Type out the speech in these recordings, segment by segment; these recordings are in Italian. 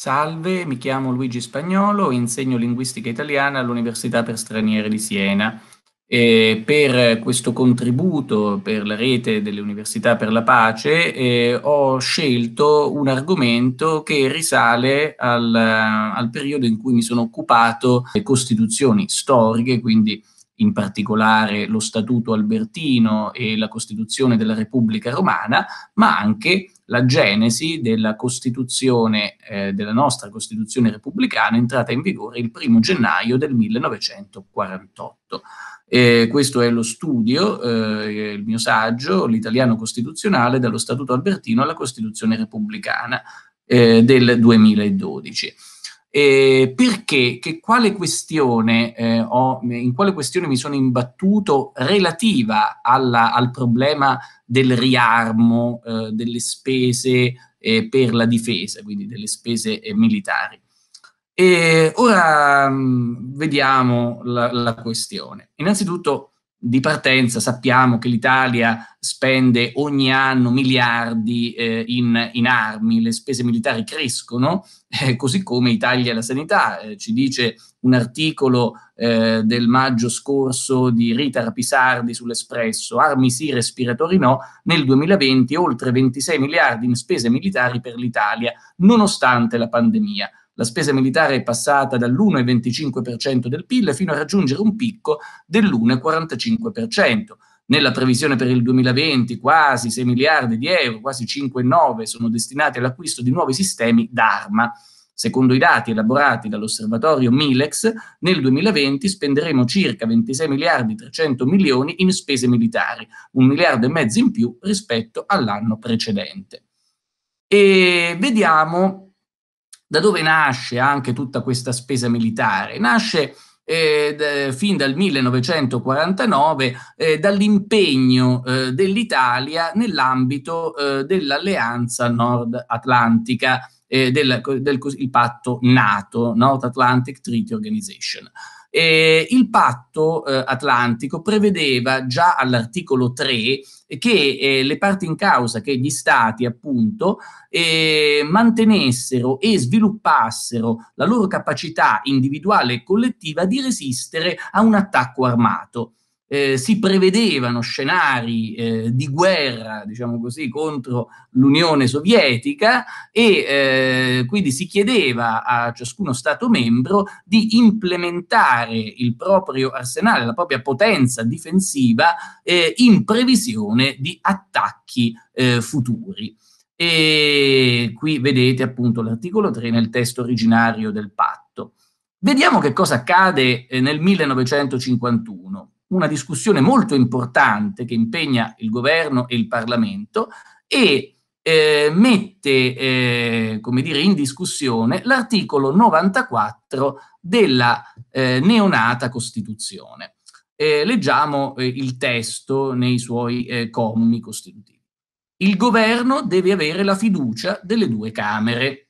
Salve, mi chiamo Luigi Spagnolo, insegno linguistica italiana all'Università per Stranieri di Siena. E per questo contributo per la rete delle università per la pace eh, ho scelto un argomento che risale al, al periodo in cui mi sono occupato delle costituzioni storiche, quindi in particolare lo Statuto Albertino e la Costituzione della Repubblica Romana, ma anche la genesi della Costituzione, eh, della nostra Costituzione repubblicana, entrata in vigore il primo gennaio del 1948. Eh, questo è lo studio, eh, il mio saggio, l'italiano costituzionale, dallo Statuto Albertino alla Costituzione repubblicana eh, del 2012. Eh, perché? Che quale questione, eh, ho, in quale questione mi sono imbattuto relativa alla, al problema del riarmo eh, delle spese eh, per la difesa, quindi delle spese eh, militari. E ora mh, mm, vediamo la, la questione. Innanzitutto di partenza sappiamo che l'Italia spende ogni anno miliardi eh, in, in, armi, le spese militari crescono, eh, così come Italia tagli alla sanità. Eh, ci dice un articolo eh, del maggio scorso di Rita Rapisardi sull'Espresso, armi sì, respiratori no, nel 2020 oltre 26 miliardi in spese militari per l'Italia, nonostante la pandemia. La spesa militare è passata dall'1,25% del PIL fino a raggiungere un picco dell'1,45%. Nella previsione per il 2020 quasi 6 miliardi di euro, quasi 5,9 sono destinati all'acquisto di nuovi sistemi d'arma. Secondo i dati elaborati dall'osservatorio Milex, nel 2020 spenderemo circa 26 miliardi 300 milioni in spese militari, un miliardo e mezzo in più rispetto all'anno precedente. E vediamo da dove nasce anche tutta questa spesa militare? Nasce eh, fin dal 1949 eh, dall'impegno eh, dell'Italia nell'ambito eh, dell'alleanza nord-atlantica, eh, del, del, del patto NATO, North Atlantic Treaty Organization. Eh, il patto eh, atlantico prevedeva già all'articolo 3 che eh, le parti in causa, che gli stati appunto, eh, mantenessero e sviluppassero la loro capacità individuale e collettiva di resistere a un attacco armato eh, si prevedevano scenari eh, di guerra, diciamo così, contro l'Unione Sovietica e eh, quindi si chiedeva a ciascuno Stato membro di implementare il proprio arsenale, la propria potenza difensiva eh, in previsione di attacchi eh, futuri. E qui vedete appunto l'articolo 3 nel testo originario del patto. Vediamo che cosa accade eh, nel 1951 una discussione molto importante che impegna il governo e il Parlamento e eh, mette eh, come dire, in discussione l'articolo 94 della eh, neonata Costituzione. Eh, leggiamo eh, il testo nei suoi eh, commi costitutivi. Il governo deve avere la fiducia delle due Camere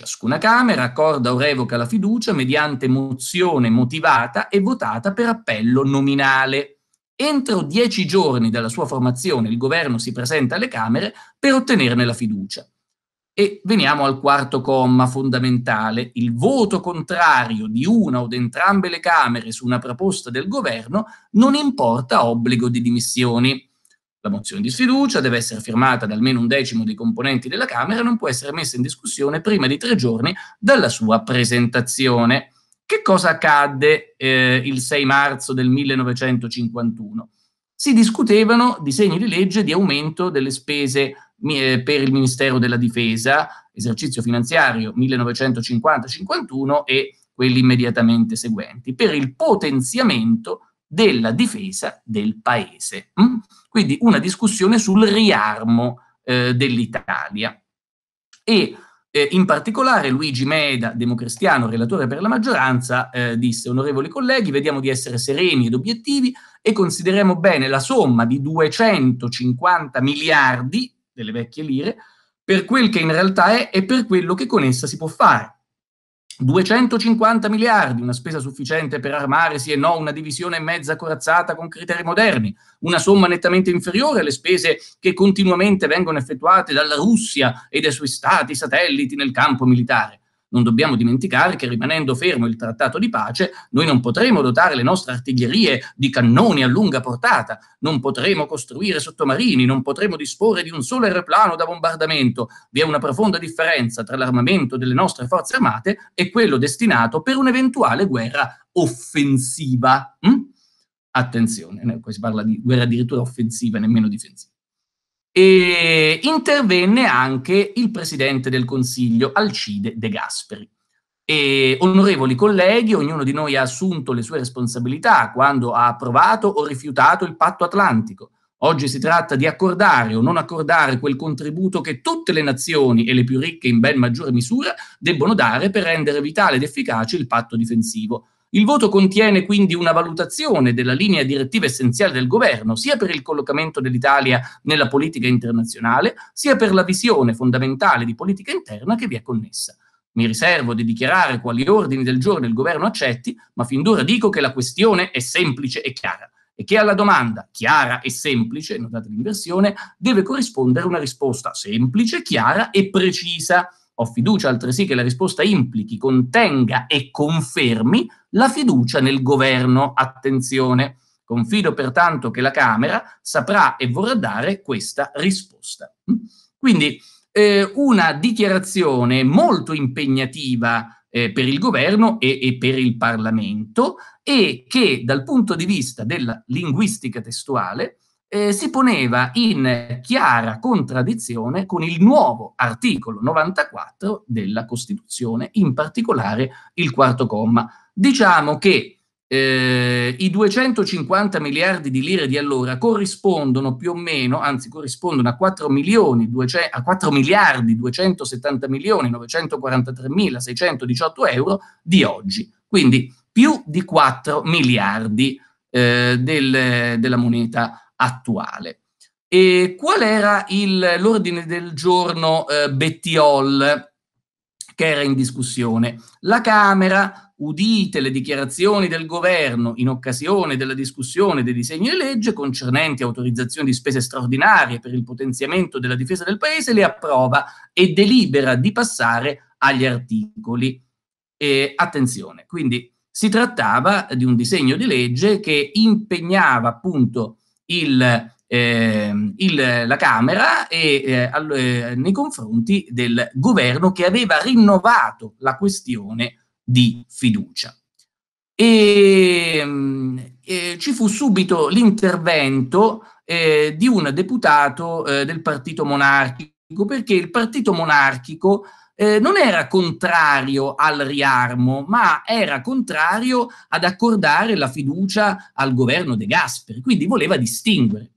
Ciascuna Camera accorda o revoca la fiducia mediante mozione motivata e votata per appello nominale. Entro dieci giorni dalla sua formazione il governo si presenta alle Camere per ottenerne la fiducia. E veniamo al quarto comma fondamentale. Il voto contrario di una o di entrambe le Camere su una proposta del governo non importa obbligo di dimissioni. La mozione di sfiducia deve essere firmata da almeno un decimo dei componenti della Camera e non può essere messa in discussione prima di tre giorni dalla sua presentazione. Che cosa accadde eh, il 6 marzo del 1951? Si discutevano disegni di legge di aumento delle spese eh, per il Ministero della Difesa, esercizio finanziario 1950-51 e quelli immediatamente seguenti, per il potenziamento della difesa del paese. Mm? Quindi una discussione sul riarmo eh, dell'Italia. E eh, in particolare Luigi Meda, democristiano, relatore per la maggioranza, eh, disse, onorevoli colleghi, vediamo di essere sereni ed obiettivi e consideriamo bene la somma di 250 miliardi delle vecchie lire per quel che in realtà è e per quello che con essa si può fare. 250 miliardi, una spesa sufficiente per armare sì e no una divisione mezza corazzata con criteri moderni, una somma nettamente inferiore alle spese che continuamente vengono effettuate dalla Russia e dai suoi stati satelliti nel campo militare. Non dobbiamo dimenticare che rimanendo fermo il trattato di pace, noi non potremo dotare le nostre artiglierie di cannoni a lunga portata, non potremo costruire sottomarini, non potremo disporre di un solo aeroplano da bombardamento. Vi è una profonda differenza tra l'armamento delle nostre forze armate e quello destinato per un'eventuale guerra offensiva. Mm? Attenzione, eh, qua si parla di guerra addirittura offensiva, nemmeno difensiva e intervenne anche il presidente del Consiglio Alcide De Gasperi. E, onorevoli colleghi, ognuno di noi ha assunto le sue responsabilità quando ha approvato o rifiutato il patto atlantico. Oggi si tratta di accordare o non accordare quel contributo che tutte le nazioni e le più ricche in ben maggiore misura debbono dare per rendere vitale ed efficace il patto difensivo. Il voto contiene quindi una valutazione della linea direttiva essenziale del governo, sia per il collocamento dell'Italia nella politica internazionale, sia per la visione fondamentale di politica interna che vi è connessa. Mi riservo di dichiarare quali ordini del giorno il governo accetti, ma fin d'ora dico che la questione è semplice e chiara e che alla domanda chiara e semplice, notate l'inversione, deve corrispondere una risposta semplice, chiara e precisa. Ho fiducia altresì che la risposta implichi, contenga e confermi la fiducia nel governo. Attenzione. Confido pertanto che la Camera saprà e vorrà dare questa risposta. Quindi eh, una dichiarazione molto impegnativa eh, per il governo e, e per il Parlamento e che dal punto di vista della linguistica testuale eh, si poneva in chiara contraddizione con il nuovo articolo 94 della Costituzione, in particolare il quarto comma. Diciamo che eh, i 250 miliardi di lire di allora corrispondono più o meno, anzi corrispondono a 4, milioni, 200, a 4 miliardi 270 milioni 943 mila 618 euro di oggi, quindi più di 4 miliardi eh, del, della moneta attuale. E qual era il, l'ordine del giorno eh, Bettiol che era in discussione? La Camera, udite le dichiarazioni del governo in occasione della discussione dei disegni di legge concernenti autorizzazioni di spese straordinarie per il potenziamento della difesa del Paese, le approva e delibera di passare agli articoli. E, attenzione, quindi si trattava di un disegno di legge che impegnava appunto il, eh, il, la Camera e, eh, all, eh, nei confronti del governo che aveva rinnovato la questione di fiducia. E, ehm, eh, ci fu subito l'intervento eh, di un deputato eh, del partito monarchico, perché il partito monarchico eh, non era contrario al riarmo, ma era contrario ad accordare la fiducia al governo De Gasperi, quindi voleva distinguere.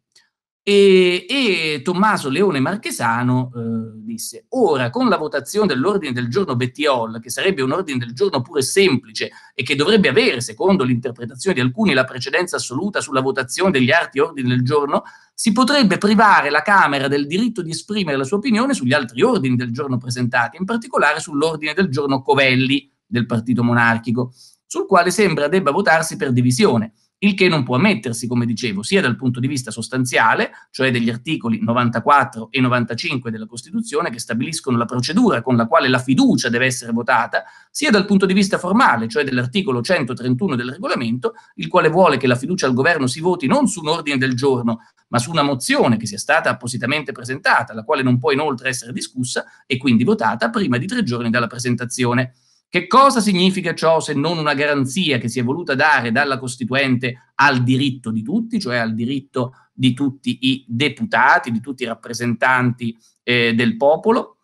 E, e, Tommaso Leone Marchesano eh, disse: Ora, con la votazione dell'ordine del giorno Bettiol, che sarebbe un ordine del giorno pure semplice e che dovrebbe avere, secondo l'interpretazione di alcuni, la precedenza assoluta sulla votazione degli altri ordini del giorno, si potrebbe privare la Camera del diritto di esprimere la sua opinione sugli altri ordini del giorno presentati, in particolare sull'ordine del giorno Covelli del Partito Monarchico, sul quale sembra debba votarsi per divisione il che non può ammettersi, come dicevo, sia dal punto di vista sostanziale, cioè degli articoli 94 e 95 della Costituzione che stabiliscono la procedura con la quale la fiducia deve essere votata, sia dal punto di vista formale, cioè dell'articolo 131 del regolamento, il quale vuole che la fiducia al governo si voti non su un ordine del giorno, ma su una mozione che sia stata appositamente presentata, la quale non può inoltre essere discussa e quindi votata prima di tre giorni dalla presentazione. Che cosa significa ciò se non una garanzia che si è voluta dare dalla Costituente al diritto di tutti, cioè al diritto di tutti i deputati, di tutti i rappresentanti eh, del popolo?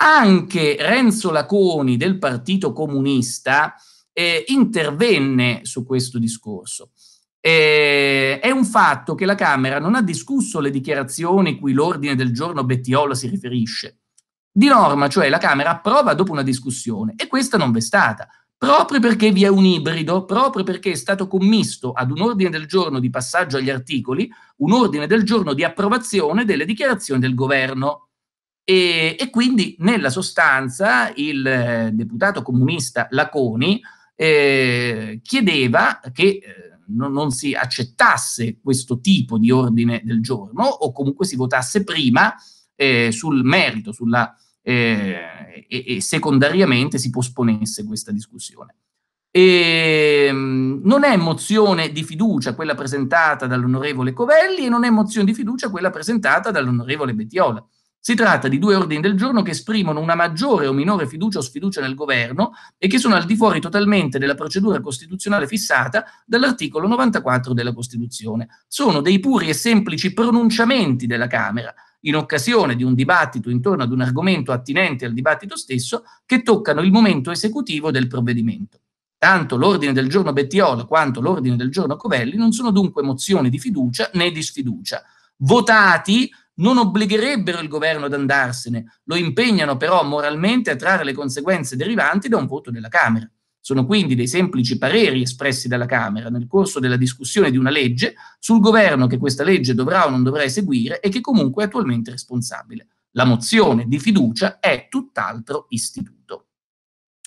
Anche Renzo Laconi del Partito Comunista eh, intervenne su questo discorso. Eh, è un fatto che la Camera non ha discusso le dichiarazioni cui l'ordine del giorno Bettiola si riferisce di norma, cioè, la Camera approva dopo una discussione e questa non v'è stata, proprio perché vi è un ibrido, proprio perché è stato commisto ad un ordine del giorno di passaggio agli articoli, un ordine del giorno di approvazione delle dichiarazioni del governo. E, e quindi, nella sostanza, il eh, deputato comunista Laconi eh, chiedeva che eh, non, non si accettasse questo tipo di ordine del giorno o comunque si votasse prima eh, sul merito, sulla, eh, e, e, secondariamente si posponesse questa discussione. E, ehm, non è mozione di fiducia quella presentata dall'onorevole Covelli e non è mozione di fiducia quella presentata dall'onorevole Bettiola. Si tratta di due ordini del giorno che esprimono una maggiore o minore fiducia o sfiducia nel governo e che sono al di fuori totalmente della procedura costituzionale fissata dall'articolo 94 della Costituzione. Sono dei puri e semplici pronunciamenti della Camera in occasione di un dibattito intorno ad un argomento attinente al dibattito stesso che toccano il momento esecutivo del provvedimento. Tanto l'ordine del giorno Bettiola quanto l'ordine del giorno Covelli non sono dunque mozioni di fiducia né di sfiducia. Votati non obbligherebbero il governo ad andarsene, lo impegnano però moralmente a trarre le conseguenze derivanti da un voto della Camera. Sono quindi dei semplici pareri espressi dalla Camera nel corso della discussione di una legge sul governo che questa legge dovrà o non dovrà eseguire e che comunque è attualmente responsabile. La mozione di fiducia è tutt'altro istituto.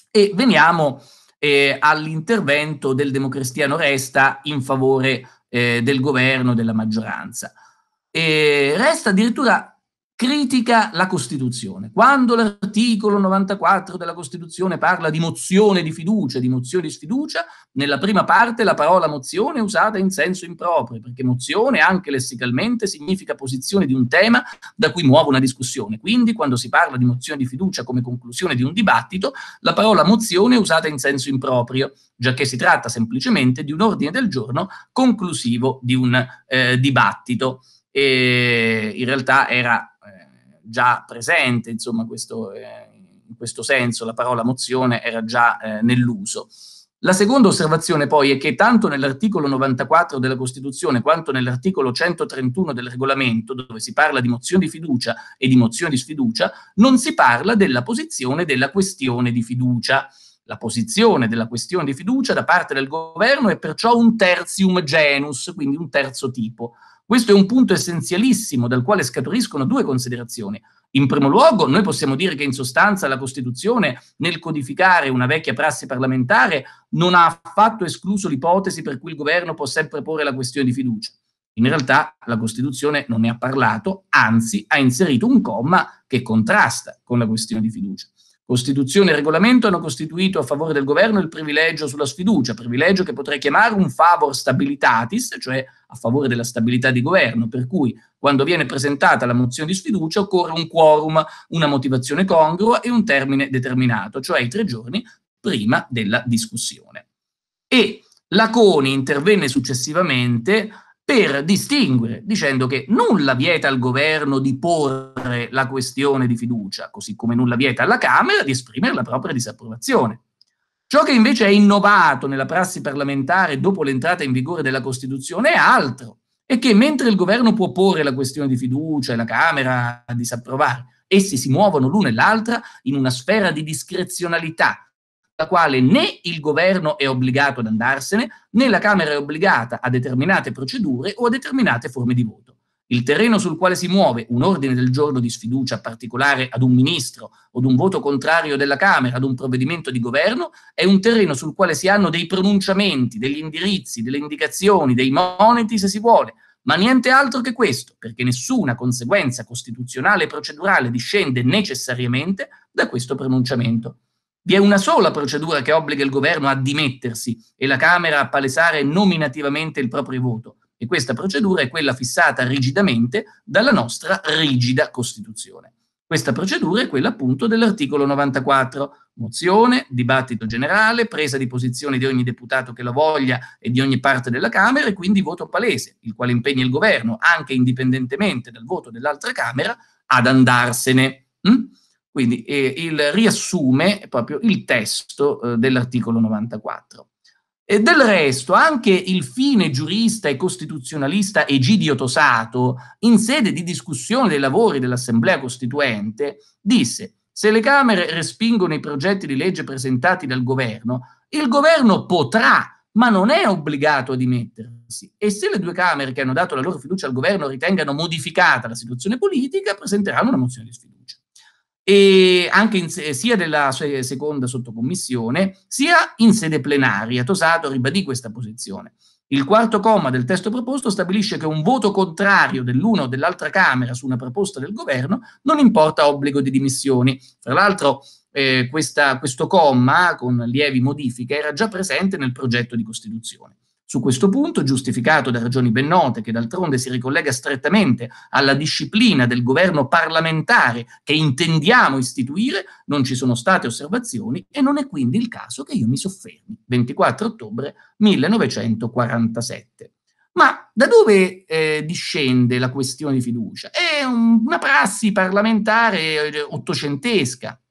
E veniamo eh, all'intervento del democristiano Resta in favore eh, del governo, della maggioranza eh, resta addirittura critica la Costituzione. Quando l'articolo 94 della Costituzione parla di mozione di fiducia, di mozione di sfiducia, nella prima parte la parola mozione è usata in senso improprio, perché mozione anche lessicalmente significa posizione di un tema da cui muove una discussione. Quindi quando si parla di mozione di fiducia come conclusione di un dibattito, la parola mozione è usata in senso improprio, già che si tratta semplicemente di un ordine del giorno conclusivo di un eh, dibattito e in realtà era eh, già presente, insomma, questo, eh, in questo senso la parola mozione era già eh, nell'uso. La seconda osservazione poi è che tanto nell'articolo 94 della Costituzione quanto nell'articolo 131 del regolamento, dove si parla di mozione di fiducia e di mozione di sfiducia, non si parla della posizione della questione di fiducia. La posizione della questione di fiducia da parte del governo è perciò un tertium genus, quindi un terzo tipo. Questo è un punto essenzialissimo dal quale scaturiscono due considerazioni. In primo luogo, noi possiamo dire che in sostanza la Costituzione, nel codificare una vecchia prassi parlamentare, non ha affatto escluso l'ipotesi per cui il governo può sempre porre la questione di fiducia. In realtà la Costituzione non ne ha parlato, anzi ha inserito un comma che contrasta con la questione di fiducia. Costituzione e regolamento hanno costituito a favore del governo il privilegio sulla sfiducia, privilegio che potrei chiamare un favor stabilitatis, cioè a favore della stabilità di governo, per cui quando viene presentata la mozione di sfiducia occorre un quorum, una motivazione congrua e un termine determinato, cioè i tre giorni prima della discussione. E Laconi intervenne successivamente per distinguere, dicendo che nulla vieta al governo di porre la questione di fiducia, così come nulla vieta alla Camera di esprimere la propria disapprovazione. Ciò che invece è innovato nella prassi parlamentare dopo l'entrata in vigore della Costituzione è altro, è che mentre il governo può porre la questione di fiducia e la Camera a disapprovare, essi si muovono l'uno e l'altra in una sfera di discrezionalità la quale né il governo è obbligato ad andarsene, né la Camera è obbligata a determinate procedure o a determinate forme di voto. Il terreno sul quale si muove un ordine del giorno di sfiducia particolare ad un ministro o ad un voto contrario della Camera, ad un provvedimento di governo, è un terreno sul quale si hanno dei pronunciamenti, degli indirizzi, delle indicazioni, dei moniti se si vuole, ma niente altro che questo, perché nessuna conseguenza costituzionale e procedurale discende necessariamente da questo pronunciamento. Vi è una sola procedura che obbliga il governo a dimettersi e la Camera a palesare nominativamente il proprio voto, e questa procedura è quella fissata rigidamente dalla nostra rigida Costituzione. Questa procedura è quella appunto dell'articolo 94, mozione, dibattito generale, presa di posizione di ogni deputato che la voglia e di ogni parte della Camera e quindi voto palese, il quale impegna il governo, anche indipendentemente dal voto dell'altra Camera, ad andarsene. Mm? Quindi eh, il, riassume proprio il testo eh, dell'articolo 94. E del resto, anche il fine giurista e costituzionalista Egidio Tosato, in sede di discussione dei lavori dell'Assemblea Costituente, disse se le Camere respingono i progetti di legge presentati dal governo, il governo potrà, ma non è obbligato a dimettersi. E se le due Camere che hanno dato la loro fiducia al governo ritengano modificata la situazione politica, presenteranno una mozione di sfiducia e anche in, sia della seconda sottocommissione sia in sede plenaria. Tosato ribadì questa posizione. Il quarto comma del testo proposto stabilisce che un voto contrario dell'una o dell'altra Camera su una proposta del governo non importa obbligo di dimissioni. Tra l'altro eh, questa, questo comma, con lievi modifiche, era già presente nel progetto di Costituzione. Su questo punto, giustificato da ragioni ben note, che d'altronde si ricollega strettamente alla disciplina del governo parlamentare che intendiamo istituire, non ci sono state osservazioni e non è quindi il caso che io mi soffermi. 24 ottobre 1947. Ma da dove eh, discende la questione di fiducia? È un, una prassi parlamentare eh, ottocentesca,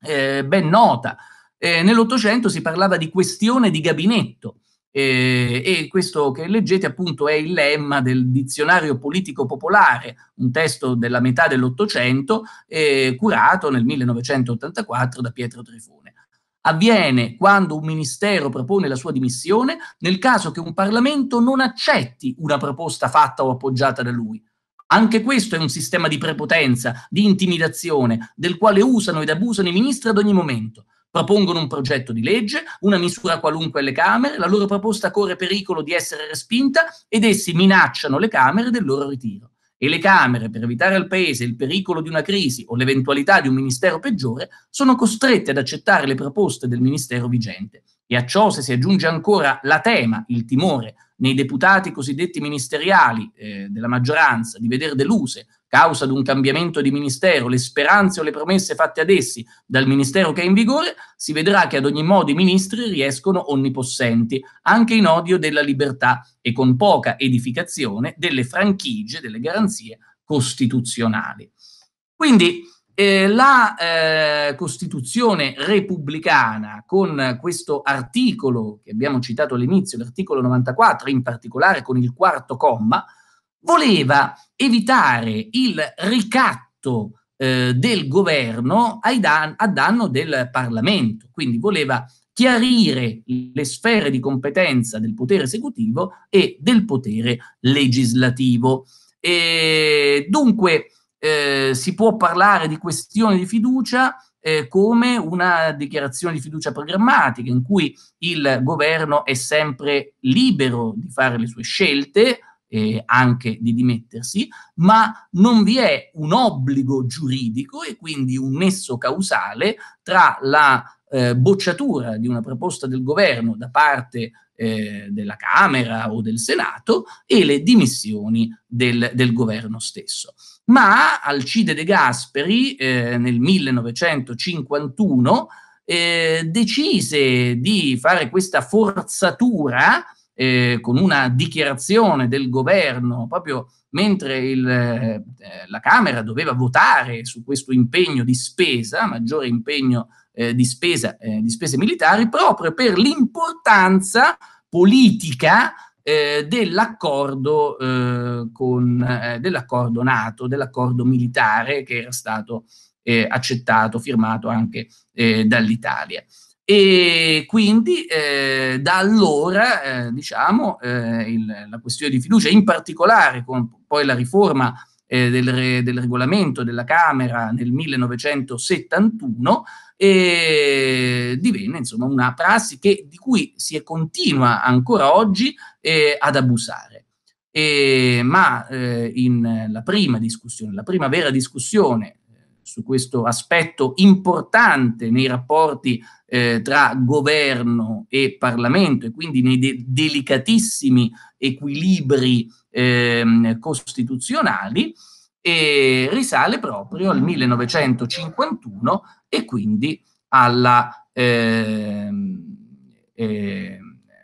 eh, ben nota. Eh, Nell'Ottocento si parlava di questione di gabinetto eh, e questo che leggete appunto è il lemma del dizionario politico popolare, un testo della metà dell'Ottocento eh, curato nel 1984 da Pietro Trifone. Avviene quando un ministero propone la sua dimissione nel caso che un Parlamento non accetti una proposta fatta o appoggiata da lui. Anche questo è un sistema di prepotenza, di intimidazione, del quale usano ed abusano i ministri ad ogni momento. Propongono un progetto di legge, una misura qualunque alle Camere, la loro proposta corre pericolo di essere respinta ed essi minacciano le Camere del loro ritiro. E le Camere, per evitare al Paese il pericolo di una crisi o l'eventualità di un ministero peggiore, sono costrette ad accettare le proposte del ministero vigente. E a ciò se si aggiunge ancora la tema, il timore, nei deputati cosiddetti ministeriali eh, della maggioranza di vedere deluse causa di un cambiamento di ministero, le speranze o le promesse fatte ad essi dal ministero che è in vigore, si vedrà che ad ogni modo i ministri riescono onnipossenti, anche in odio della libertà e con poca edificazione delle franchigie, delle garanzie costituzionali. Quindi eh, la eh, Costituzione repubblicana con questo articolo che abbiamo citato all'inizio, l'articolo 94, in particolare con il quarto comma, voleva evitare il ricatto eh, del governo dan- a danno del Parlamento, quindi voleva chiarire le sfere di competenza del potere esecutivo e del potere legislativo. E dunque eh, si può parlare di questione di fiducia eh, come una dichiarazione di fiducia programmatica in cui il governo è sempre libero di fare le sue scelte, eh, anche di dimettersi, ma non vi è un obbligo giuridico e quindi un nesso causale tra la eh, bocciatura di una proposta del governo da parte eh, della Camera o del Senato e le dimissioni del, del governo stesso. Ma Alcide De Gasperi eh, nel 1951 eh, decise di fare questa forzatura eh, con una dichiarazione del governo, proprio mentre il, eh, la Camera doveva votare su questo impegno di spesa, maggiore impegno eh, di, spesa, eh, di spese militari, proprio per l'importanza politica eh, dell'accordo, eh, con, eh, dell'accordo NATO, dell'accordo militare che era stato eh, accettato, firmato anche eh, dall'Italia. E quindi eh, da allora, eh, diciamo, eh, il, la questione di fiducia, in particolare con poi la riforma eh, del, re, del, regolamento della Camera nel 1971, eh, divenne insomma una prassi che, di cui si continua ancora oggi eh, ad abusare. E, ma eh, in la prima discussione, la prima vera discussione su questo aspetto importante nei rapporti eh, tra governo e Parlamento e quindi nei de- delicatissimi equilibri eh, costituzionali e risale proprio al 1951 e quindi alla, ehm, eh,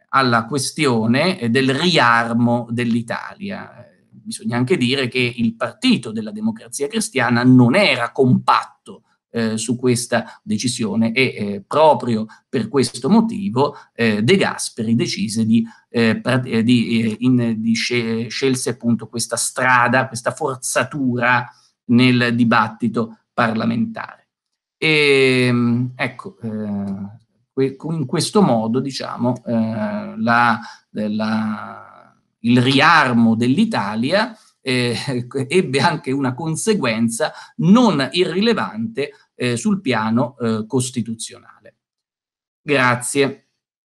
alla questione del riarmo dell'Italia bisogna anche dire che il partito della democrazia cristiana non era compatto eh, su questa decisione e eh, proprio per questo motivo eh, De Gasperi decise di, eh, eh, di, eh, in, di scel scelse appunto questa strada, questa forzatura nel dibattito parlamentare. E, ehm, ecco, in questo modo diciamo la, la il riarmo dell'Italia eh, ebbe anche una conseguenza non irrilevante eh, sul piano eh, costituzionale. Grazie.